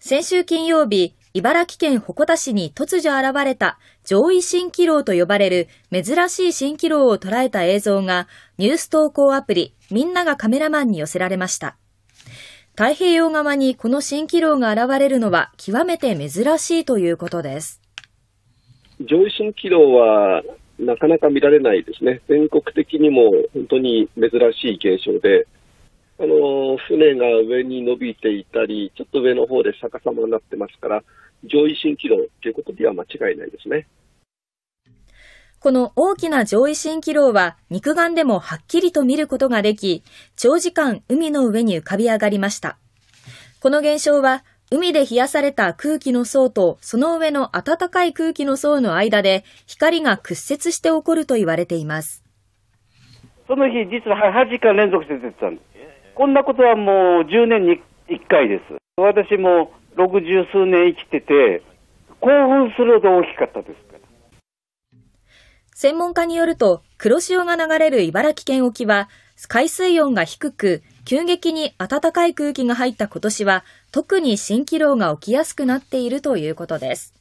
先週金曜日、茨城県鉾田市に突如現れた上位蜃気楼と呼ばれる珍しい蜃気楼を捉えた映像がニュース投稿アプリみんながカメラマンに寄せられました。太平洋側にこの蜃気楼が現れるのは極めて珍しいということです。上位蜃気楼はなかなか見られないですね。全国的にも本当に珍しい現象で、船が上に伸びていたり、ちょっと上の方で逆さまになってますから、上位新軌道ということでは間違いないですね。この大きな上位新気楼は肉眼でもはっきりと見ることができ、長時間海の上に浮かび上がりました。この現象は、海で冷やされた空気の層とその上の暖かい空気の層の間で光が屈折して起こると言われています。その日、実は8時間連続出てたんです。こんなことはもう10年に1回です。私も60数年生きてて、興奮するほど大きかったですから。専門家によると、黒潮が流れる茨城県沖は、海水温が低く、急激に暖かい空気が入った今年は、特に蜃気楼が起きやすくなっているということです。